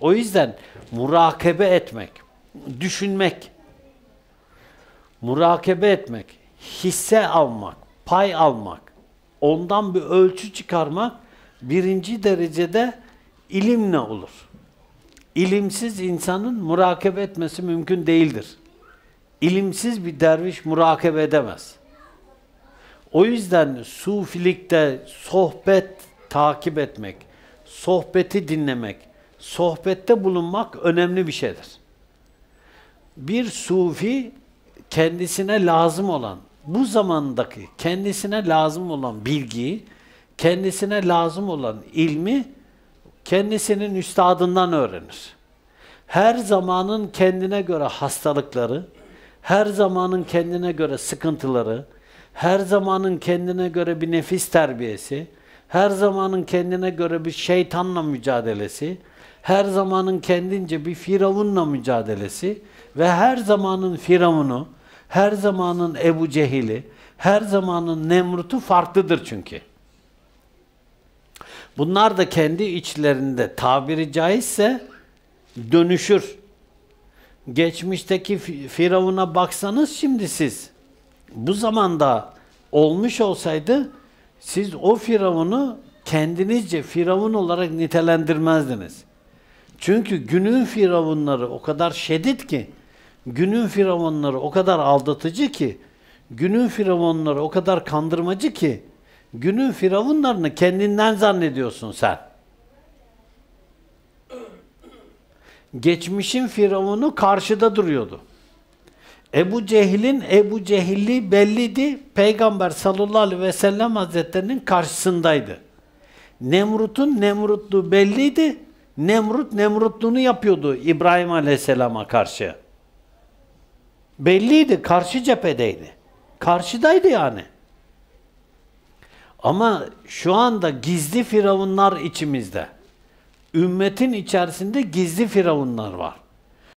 O yüzden murakabe etmek, düşünmek, murakabe etmek, hisse almak, pay almak, ondan bir ölçü çıkarmak birinci derecede ilimle olur. İlimsiz insanın murakabe etmesi mümkün değildir. İlimsiz bir derviş murakabe edemez. O yüzden sufilikte sohbet takip etmek, sohbeti dinlemek, sohbette bulunmak önemli bir şeydir. Bir sufi kendisine lazım olan, bu zamandaki kendisine lazım olan bilgiyi, kendisine lazım olan ilmi kendisinin üstadından öğrenir. Her zamanın kendine göre hastalıkları, her zamanın kendine göre sıkıntıları, her zamanın kendine göre bir nefis terbiyesi, her zamanın kendine göre bir şeytanla mücadelesi, her zamanın kendince bir firavunla mücadelesi ve her zamanın firavunu, her zamanın Ebu Cehil'i, her zamanın Nemrut'u farklıdır çünkü. Bunlar da kendi içlerinde tabiri caizse dönüşür. Geçmişteki Firavun'a baksanız şimdi siz, bu zamanda olmuş olsaydı siz o Firavun'u kendinizce Firavun olarak nitelendirmezdiniz. Çünkü günün firavunları o kadar şiddet ki, günün firavunları o kadar aldatıcı ki, günün firavunları o kadar kandırmacı ki, günün firavunlarını kendinden zannediyorsun sen. Geçmişin firavunu karşıda duruyordu. Ebu Cehil'in Ebu Cehil'i belliydi. Peygamber sallallahu aleyhi ve sellem hazretlerinin karşısındaydı. Nemrut'un Nemrutluğu belliydi. Nemrut Nemrutluğunu yapıyordu İbrahim Aleyhisselam'a karşı. Belliydi, karşı cephedeydi. Karşıdaydı yani. Ama şu anda gizli firavunlar içimizde. Ümmetin içerisinde gizli firavunlar var.